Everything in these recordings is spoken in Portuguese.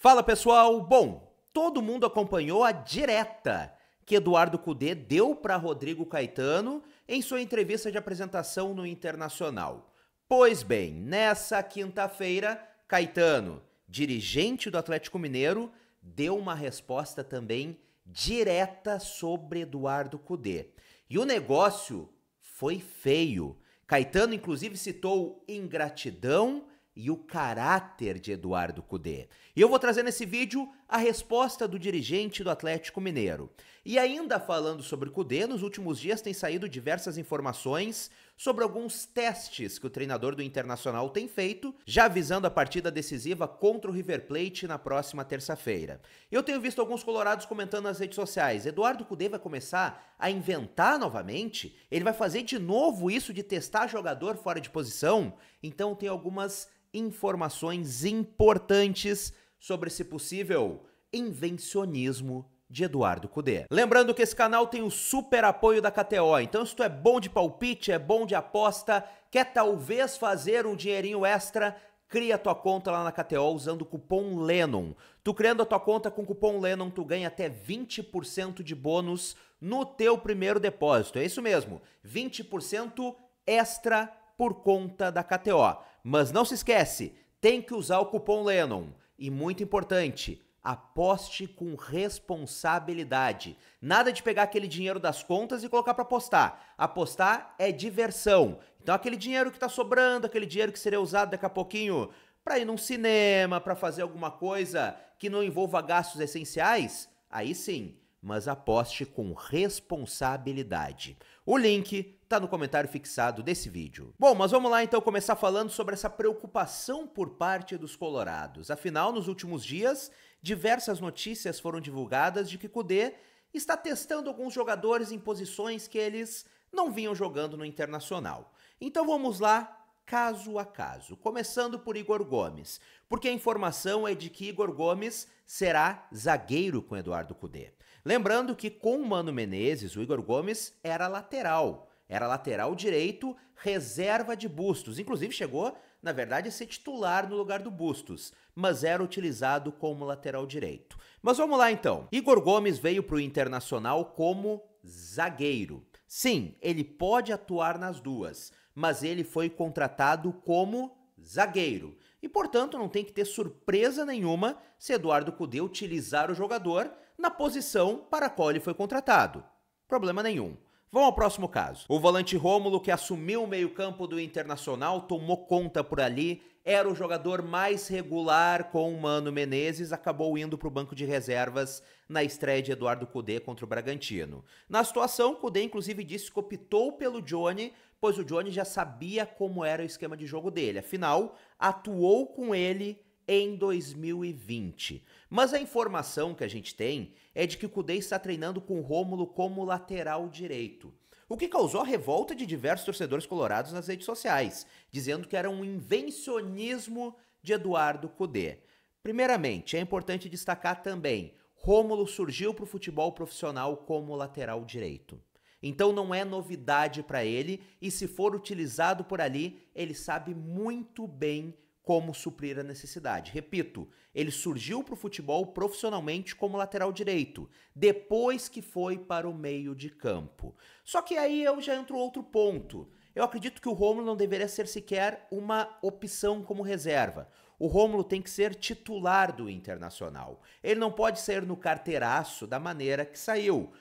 Fala pessoal, bom, todo mundo acompanhou a direta que Eduardo Cudê deu para Rodrigo Caetano em sua entrevista de apresentação no Internacional. Pois bem, nessa quinta-feira, Caetano, dirigente do Atlético Mineiro, deu uma resposta também direta sobre Eduardo Cudê. E o negócio foi feio. Caetano, inclusive, citou ingratidão e o caráter de Eduardo Cudê. E eu vou trazer nesse vídeo a resposta do dirigente do Atlético Mineiro. E ainda falando sobre o Cudê, nos últimos dias tem saído diversas informações sobre alguns testes que o treinador do Internacional tem feito, já visando a partida decisiva contra o River Plate na próxima terça-feira. Eu tenho visto alguns colorados comentando nas redes sociais, Eduardo Cudê vai começar a inventar novamente? Ele vai fazer de novo isso de testar jogador fora de posição? Então tem algumas informações importantes sobre esse possível invencionismo de Eduardo Cudê. Lembrando que esse canal tem o super apoio da KTO, então se tu é bom de palpite, é bom de aposta, quer talvez fazer um dinheirinho extra, cria tua conta lá na KTO usando o cupom LENON. Tu criando a tua conta com o cupom LENON, tu ganha até 20% de bônus no teu primeiro depósito. É isso mesmo, 20% extra por conta da KTO. Mas não se esquece, tem que usar o cupom LENON. E muito importante, aposte com responsabilidade. Nada de pegar aquele dinheiro das contas e colocar para apostar. Apostar é diversão. Então aquele dinheiro que está sobrando, aquele dinheiro que seria usado daqui a pouquinho para ir num cinema, para fazer alguma coisa que não envolva gastos essenciais, aí sim, mas aposte com responsabilidade. O link tá no comentário fixado desse vídeo. Bom, mas vamos lá então começar falando sobre essa preocupação por parte dos colorados. Afinal, nos últimos dias, diversas notícias foram divulgadas de que Kudê está testando alguns jogadores em posições que eles não vinham jogando no Internacional. Então vamos lá caso a caso, começando por Igor Gomes, porque a informação é de que Igor Gomes será zagueiro com Eduardo Cudê. Lembrando que com o Mano Menezes, o Igor Gomes era lateral, era lateral direito, reserva de Bustos. Inclusive chegou, na verdade, a ser titular no lugar do Bustos, mas era utilizado como lateral direito. Mas vamos lá então. Igor Gomes veio para o Internacional como zagueiro. Sim, ele pode atuar nas duas, mas ele foi contratado como zagueiro. E, portanto, não tem que ter surpresa nenhuma se Eduardo Cudê utilizar o jogador na posição para a qual ele foi contratado. Problema nenhum. Vamos ao próximo caso. O volante Rômulo, que assumiu o meio-campo do Internacional, tomou conta por ali, era o jogador mais regular com o Mano Menezes, acabou indo para o banco de reservas na estreia de Eduardo Cudê contra o Bragantino. Na situação, Cudê inclusive disse que optou pelo Johnny, pois o Johnny já sabia como era o esquema de jogo dele. Afinal, atuou com ele em 2020. Mas a informação que a gente tem é de que o Kudê está treinando com Rômulo como lateral direito. O que causou revolta de diversos torcedores colorados nas redes sociais, dizendo que era um invencionismo de Eduardo Kudê. Primeiramente, é importante destacar também, Rômulo surgiu para o futebol profissional como lateral direito. Então não é novidade para ele e se for utilizado por ali, ele sabe muito bem como suprir a necessidade. Repito, ele surgiu para o futebol profissionalmente como lateral direito, depois que foi para o meio de campo. Só que aí eu já entro outro ponto. Eu acredito que o Rômulo não deveria ser sequer uma opção como reserva. O Rômulo tem que ser titular do Internacional. Ele não pode sair no carteiraço da maneira que saiu.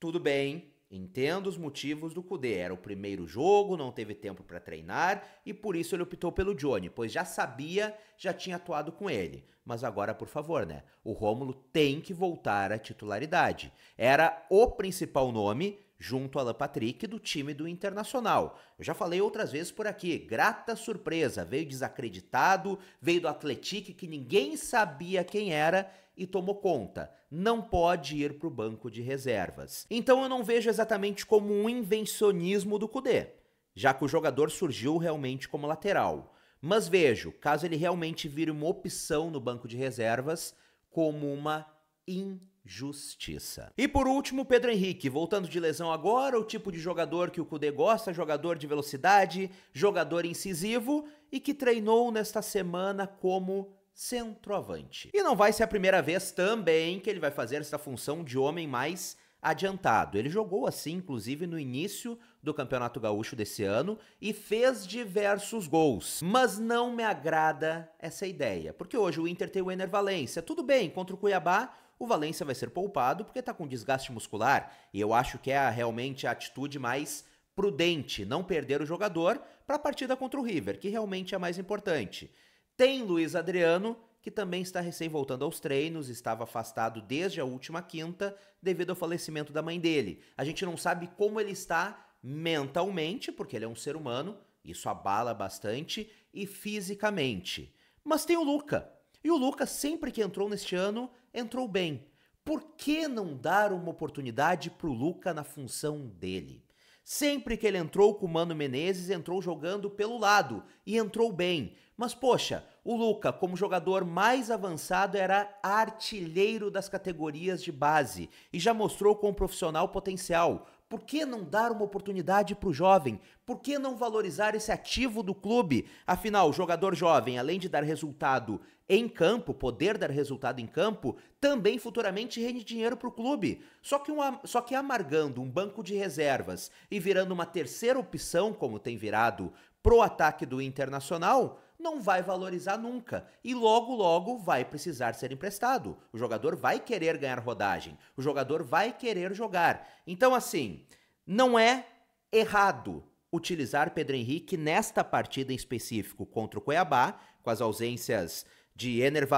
Tudo bem, Entendo os motivos do Kudê. Era o primeiro jogo, não teve tempo para treinar e por isso ele optou pelo Johnny, pois já sabia, já tinha atuado com ele. Mas agora, por favor, né? O Rômulo tem que voltar à titularidade. Era o principal nome junto a Alan Patrick do time do Internacional. Eu já falei outras vezes por aqui, grata surpresa, veio desacreditado, veio do Atlético que ninguém sabia quem era e tomou conta. Não pode ir para o banco de reservas. Então eu não vejo exatamente como um invencionismo do Cudê, já que o jogador surgiu realmente como lateral. Mas vejo, caso ele realmente vire uma opção no banco de reservas, como uma invenção justiça. E por último, Pedro Henrique, voltando de lesão agora, o tipo de jogador que o Cudê gosta, jogador de velocidade, jogador incisivo e que treinou nesta semana como centroavante. E não vai ser a primeira vez também que ele vai fazer esta função de homem mais adiantado. Ele jogou assim, inclusive, no início do Campeonato Gaúcho desse ano e fez diversos gols. Mas não me agrada essa ideia, porque hoje o Inter tem o Ener Valência. Tudo bem, contra o Cuiabá, o Valência vai ser poupado porque está com desgaste muscular. E eu acho que é a, realmente a atitude mais prudente, não perder o jogador para a partida contra o River, que realmente é mais importante. Tem Luiz Adriano, que também está recém voltando aos treinos, estava afastado desde a última quinta devido ao falecimento da mãe dele. A gente não sabe como ele está mentalmente, porque ele é um ser humano, isso abala bastante, e fisicamente. Mas tem o Luca. E o Luca, sempre que entrou neste ano, entrou bem. Por que não dar uma oportunidade para o Luca na função dele? Sempre que ele entrou com o Mano Menezes, entrou jogando pelo lado e entrou bem. Mas poxa, o Luca, como jogador mais avançado, era artilheiro das categorias de base e já mostrou com um profissional potencial. Por que não dar uma oportunidade para o jovem? Por que não valorizar esse ativo do clube? Afinal, o jogador jovem, além de dar resultado em campo, poder dar resultado em campo, também futuramente rende dinheiro para o clube. Só que, um, só que amargando um banco de reservas e virando uma terceira opção, como tem virado pro ataque do Internacional, não vai valorizar nunca e logo logo vai precisar ser emprestado. O jogador vai querer ganhar rodagem, o jogador vai querer jogar. Então assim, não é errado utilizar Pedro Henrique nesta partida em específico contra o Cuiabá, com as ausências de Ener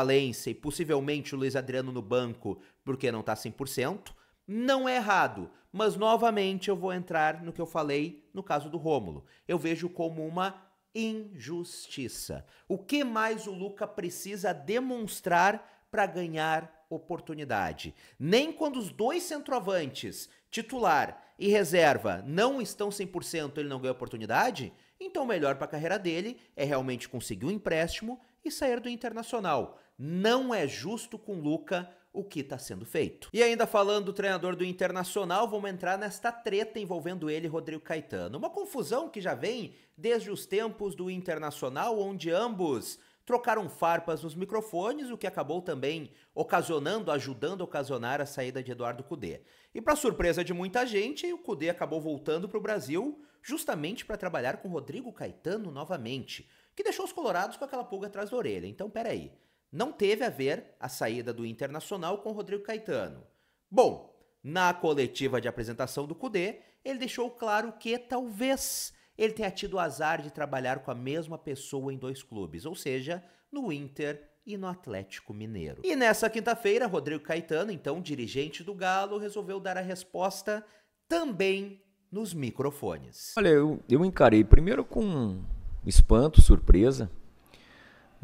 e possivelmente o Luiz Adriano no banco, porque não está 100%, não é errado, mas novamente eu vou entrar no que eu falei no caso do Rômulo. Eu vejo como uma injustiça. O que mais o Luca precisa demonstrar para ganhar oportunidade? Nem quando os dois centroavantes, titular e reserva, não estão 100%, ele não ganha oportunidade? Então, o melhor para a carreira dele é realmente conseguir um empréstimo e sair do internacional. Não é justo com o Luca o que está sendo feito. E ainda falando do treinador do Internacional, vamos entrar nesta treta envolvendo ele e Rodrigo Caetano. Uma confusão que já vem desde os tempos do Internacional, onde ambos trocaram farpas nos microfones, o que acabou também ocasionando, ajudando a ocasionar a saída de Eduardo Cudê. E para surpresa de muita gente, o Cudê acabou voltando para o Brasil justamente para trabalhar com Rodrigo Caetano novamente, que deixou os colorados com aquela pulga atrás da orelha. Então, peraí, aí não teve a ver a saída do Internacional com Rodrigo Caetano. Bom, na coletiva de apresentação do Cudê, ele deixou claro que talvez ele tenha tido o azar de trabalhar com a mesma pessoa em dois clubes, ou seja, no Inter e no Atlético Mineiro. E nessa quinta-feira, Rodrigo Caetano, então dirigente do Galo, resolveu dar a resposta também nos microfones. Olha, eu, eu encarei primeiro com espanto, surpresa.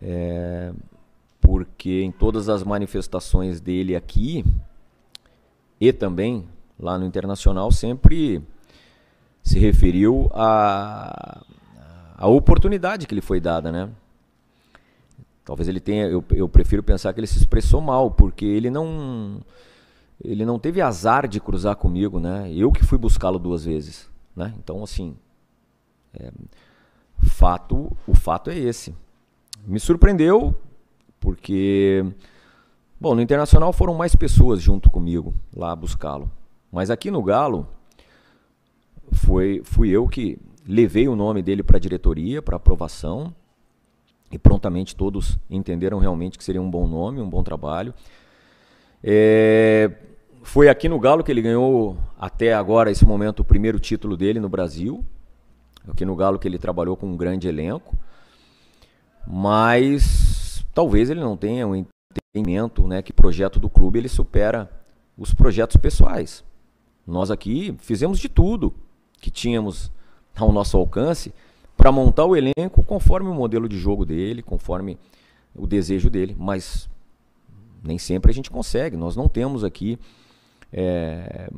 É, porque em todas as manifestações dele aqui e também lá no internacional sempre se referiu à oportunidade que lhe foi dada, né? Talvez ele tenha, eu, eu prefiro pensar que ele se expressou mal, porque ele não ele não teve azar de cruzar comigo, né? Eu que fui buscá-lo duas vezes, né? Então assim, é, fato, o fato é esse. Me surpreendeu, porque, bom, no Internacional foram mais pessoas junto comigo lá buscá-lo. Mas aqui no Galo, foi, fui eu que levei o nome dele para a diretoria, para aprovação, e prontamente todos entenderam realmente que seria um bom nome, um bom trabalho. É, foi aqui no Galo que ele ganhou, até agora, esse momento, o primeiro título dele no Brasil. Aqui no Galo que ele trabalhou com um grande elenco. Mas talvez ele não tenha um entendimento né, que projeto do clube ele supera os projetos pessoais. Nós aqui fizemos de tudo que tínhamos ao nosso alcance para montar o elenco conforme o modelo de jogo dele, conforme o desejo dele, mas nem sempre a gente consegue. Nós não temos aqui é,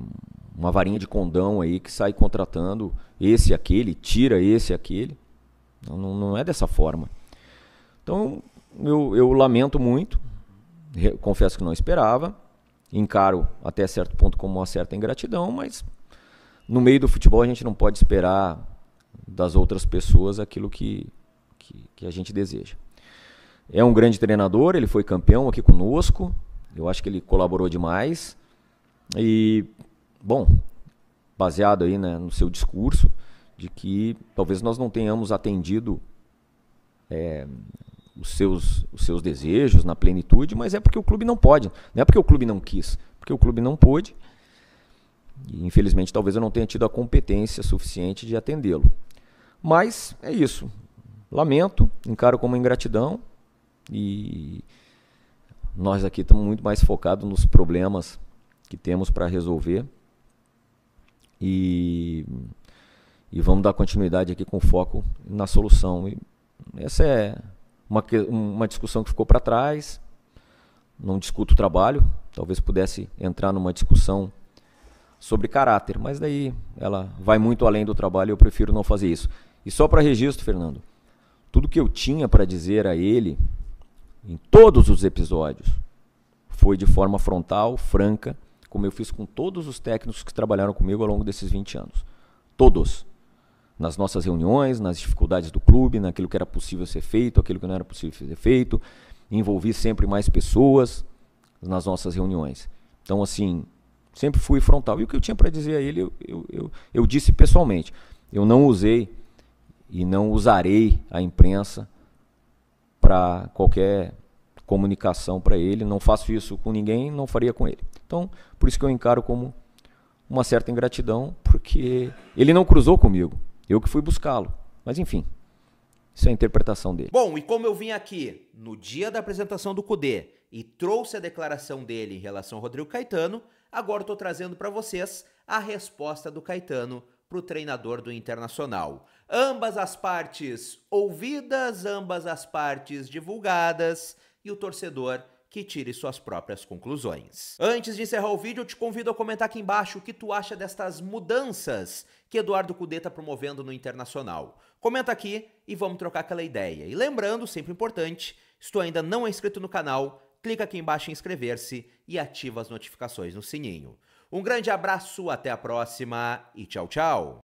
uma varinha de condão aí que sai contratando esse aquele, tira esse aquele. Não, não é dessa forma. Então, eu, eu lamento muito, confesso que não esperava, encaro até certo ponto como uma certa ingratidão, mas no meio do futebol a gente não pode esperar das outras pessoas aquilo que, que, que a gente deseja. É um grande treinador, ele foi campeão aqui conosco, eu acho que ele colaborou demais. E, bom, baseado aí né, no seu discurso, de que talvez nós não tenhamos atendido é, os seus, os seus desejos na plenitude, mas é porque o clube não pode. Não é porque o clube não quis, porque o clube não pôde. E, infelizmente, talvez eu não tenha tido a competência suficiente de atendê-lo. Mas é isso. Lamento, encaro como ingratidão e nós aqui estamos muito mais focados nos problemas que temos para resolver e, e vamos dar continuidade aqui com foco na solução. E essa é uma, uma discussão que ficou para trás. Não discuto o trabalho, talvez pudesse entrar numa discussão sobre caráter, mas daí ela vai muito além do trabalho e eu prefiro não fazer isso. E só para registro, Fernando, tudo que eu tinha para dizer a ele em todos os episódios foi de forma frontal, franca, como eu fiz com todos os técnicos que trabalharam comigo ao longo desses 20 anos. Todos nas nossas reuniões, nas dificuldades do clube, naquilo que era possível ser feito, aquilo que não era possível ser feito. Envolvi sempre mais pessoas nas nossas reuniões. Então, assim, sempre fui frontal. E o que eu tinha para dizer a ele, eu, eu, eu, eu disse pessoalmente. Eu não usei e não usarei a imprensa para qualquer comunicação para ele. Não faço isso com ninguém, não faria com ele. Então, por isso que eu encaro como uma certa ingratidão, porque ele não cruzou comigo. Eu que fui buscá-lo. Mas enfim, isso é a interpretação dele. Bom, e como eu vim aqui no dia da apresentação do Cudê e trouxe a declaração dele em relação ao Rodrigo Caetano, agora estou trazendo para vocês a resposta do Caetano para o treinador do Internacional. Ambas as partes ouvidas, ambas as partes divulgadas e o torcedor que tire suas próprias conclusões. Antes de encerrar o vídeo, eu te convido a comentar aqui embaixo o que tu acha destas mudanças que Eduardo Cudê está promovendo no Internacional. Comenta aqui e vamos trocar aquela ideia. E lembrando, sempre importante, se tu ainda não é inscrito no canal, clica aqui embaixo em inscrever-se e ativa as notificações no sininho. Um grande abraço, até a próxima e tchau, tchau!